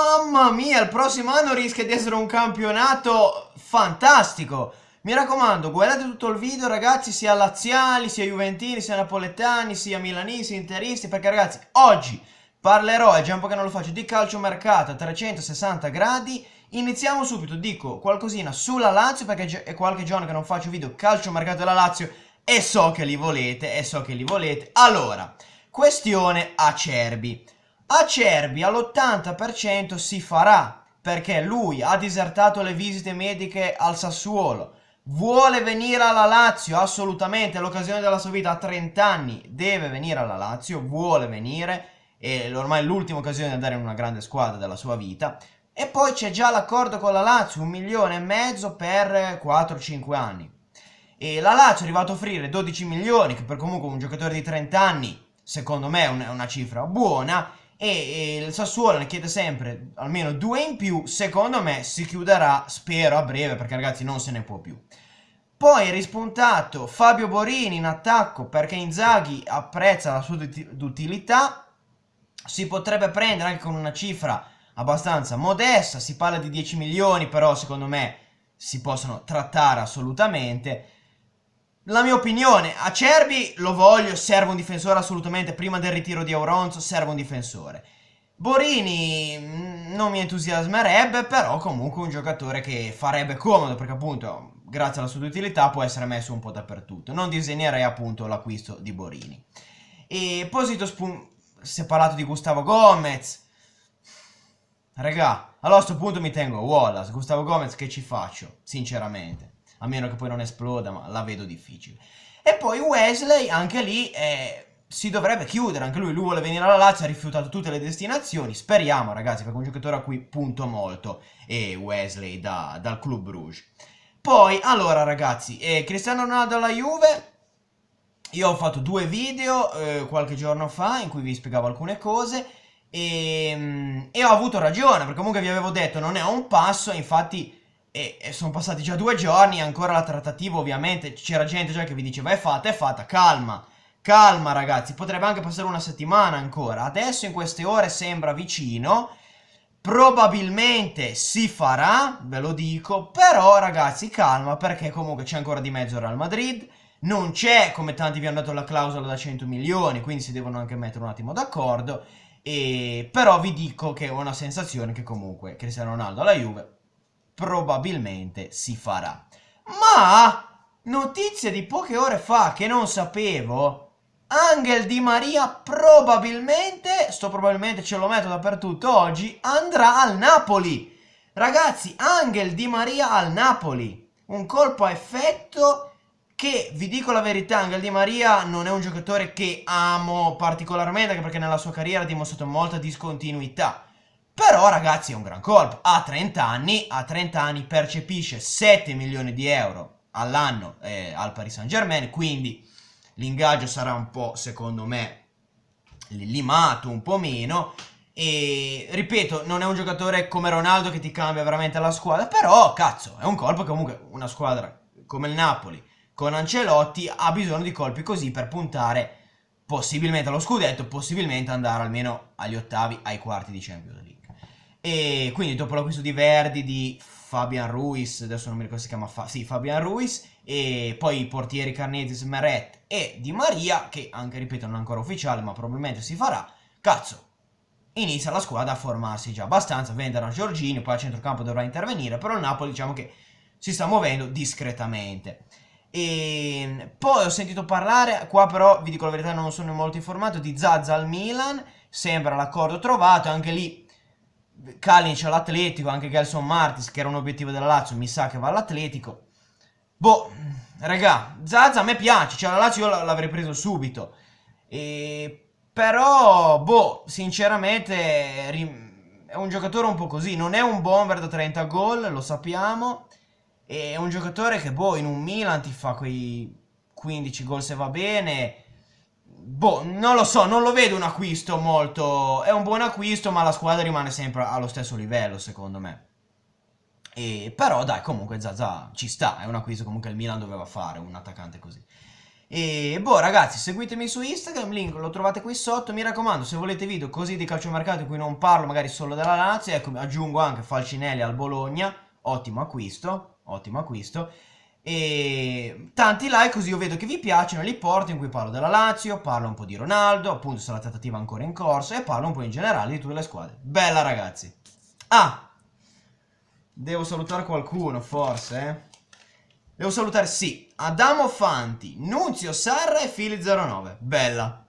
Mamma mia, il prossimo anno rischia di essere un campionato fantastico. Mi raccomando, guardate tutto il video ragazzi, sia laziali, sia juventini, sia napoletani, sia milanisti, interisti, perché ragazzi, oggi parlerò, è già un po' che non lo faccio, di calciomercato a 360 gradi. Iniziamo subito, dico qualcosina sulla Lazio, perché è qualche giorno che non faccio video calciomercato della Lazio e so che li volete, e so che li volete. Allora, questione acerbi. Acerbi all'80% si farà perché lui ha disertato le visite mediche al Sassuolo, vuole venire alla Lazio assolutamente, è l'occasione della sua vita a 30 anni, deve venire alla Lazio, vuole venire, è ormai l'ultima occasione di andare in una grande squadra della sua vita. E poi c'è già l'accordo con la Lazio, un milione e mezzo per 4-5 anni. E la Lazio è arrivata a offrire 12 milioni, che per comunque un giocatore di 30 anni, secondo me è una cifra buona, e il Sassuolo ne chiede sempre almeno due in più, secondo me si chiuderà, spero, a breve, perché ragazzi non se ne può più. Poi è rispuntato Fabio Borini in attacco perché Inzaghi apprezza la sua utilità, si potrebbe prendere anche con una cifra abbastanza modesta, si parla di 10 milioni, però secondo me si possono trattare assolutamente la mia opinione, Acerbi lo voglio, serve un difensore assolutamente, prima del ritiro di Auronzo serve un difensore. Borini mm, non mi entusiasmerebbe, però comunque un giocatore che farebbe comodo, perché appunto grazie alla sua utilità può essere messo un po' dappertutto. Non disegnerei appunto l'acquisto di Borini. E Posito Spoon, si è parlato di Gustavo Gomez. Regà, allora a questo punto mi tengo Wallace, Gustavo Gomez che ci faccio, sinceramente a meno che poi non esploda, ma la vedo difficile. E poi Wesley, anche lì, eh, si dovrebbe chiudere, anche lui, lui vuole venire alla Lazio, ha rifiutato tutte le destinazioni, speriamo ragazzi, perché è un giocatore a cui punto molto, e Wesley da, dal Club Rouge. Poi, allora ragazzi, eh, Cristiano Ronaldo alla Juve, io ho fatto due video eh, qualche giorno fa in cui vi spiegavo alcune cose e, ehm, e, ho avuto ragione perché comunque vi avevo detto non è un passo, infatti e, e sono passati già due giorni, ancora la trattativa ovviamente, c'era gente già che vi diceva è fatta, è fatta, calma. Calma ragazzi, potrebbe anche passare una settimana ancora. Adesso in queste ore sembra vicino, probabilmente si farà, ve lo dico, però ragazzi calma perché comunque c'è ancora di mezzo Real Madrid, non c'è come tanti vi hanno dato la clausola da 100 milioni, quindi si devono anche mettere un attimo d'accordo, e... però vi dico che ho una sensazione che comunque Cristiano Ronaldo alla Juve probabilmente si farà. Ma notizie di poche ore fa che non sapevo, Angel Di Maria probabilmente, sto probabilmente ce lo metto dappertutto oggi, andrà al Napoli. Ragazzi, Angel Di Maria al Napoli. Un colpo a effetto che, vi dico la verità, Angel Di Maria non è un giocatore che amo particolarmente, perché nella sua carriera ha dimostrato molta discontinuità. Però ragazzi è un gran colpo, a 30 anni, a 30 anni percepisce 7 milioni di euro all'anno eh, al Paris Saint Germain, quindi l'ingaggio sarà un po' secondo me limato, un po' meno, e ripeto, non è un giocatore come Ronaldo che ti cambia veramente la squadra, però cazzo, è un colpo che comunque una squadra come il Napoli con Ancelotti ha bisogno di colpi così per puntare possibilmente allo scudetto, possibilmente andare almeno agli ottavi, ai quarti di Champions e quindi dopo l'acquisto di Verdi, di Fabian Ruiz, adesso non mi ricordo se si chiama, Fa- sì, Fabian Ruiz, e poi i portieri Carnetis, Meret e Di Maria, che anche, ripeto, non è ancora ufficiale, ma probabilmente si farà, cazzo, inizia la squadra a formarsi già abbastanza, venderà Giorgini, poi a centrocampo dovrà intervenire, però il Napoli diciamo che si sta muovendo discretamente. E ehm, poi ho sentito parlare, qua però vi dico la verità non sono molto informato, di Zazza al Milan, sembra l'accordo trovato, anche lì Kalinic all'Atletico, anche Gelson Martis che era un obiettivo della Lazio, mi sa che va all'Atletico. Boh, raga, Zaza a me piace, cioè la Lazio io l'avrei preso subito. E... Però, boh, sinceramente è un giocatore un po' così, non è un bomber da 30 gol, lo sappiamo. È un giocatore che, boh, in un Milan ti fa quei 15 gol se va bene, Boh, non lo so, non lo vedo un acquisto molto... È un buon acquisto, ma la squadra rimane sempre allo stesso livello, secondo me. E, però dai, comunque Zaza ci sta, è un acquisto comunque il Milan doveva fare, un attaccante così. E boh ragazzi, seguitemi su Instagram, link lo trovate qui sotto, mi raccomando se volete video così di calciomercato in cui non parlo magari solo della Lazio, ecco aggiungo anche Falcinelli al Bologna, ottimo acquisto, ottimo acquisto e tanti like così io vedo che vi piacciono, li porto in cui parlo della Lazio, parlo un po' di Ronaldo, appunto se la trattativa ancora in corso e parlo un po' in generale di tutte le squadre. Bella ragazzi. Ah, devo salutare qualcuno forse. Eh. Devo salutare, sì, Adamo Fanti, Nunzio Serra e Fili09. Bella.